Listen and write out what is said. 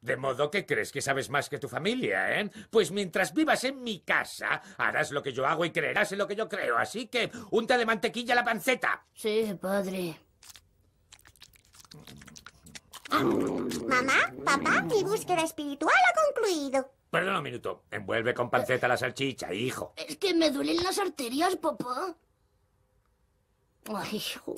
De modo que crees que sabes más que tu familia, ¿eh? Pues mientras vivas en mi casa, harás lo que yo hago y creerás en lo que yo creo. Así que, unta de mantequilla la panceta. Sí, padre. mamá, papá, mi búsqueda espiritual ha concluido. Perdona un minuto. Envuelve con panceta la salchicha, hijo. Es que me duelen las arterias, papá. Ay, hijo.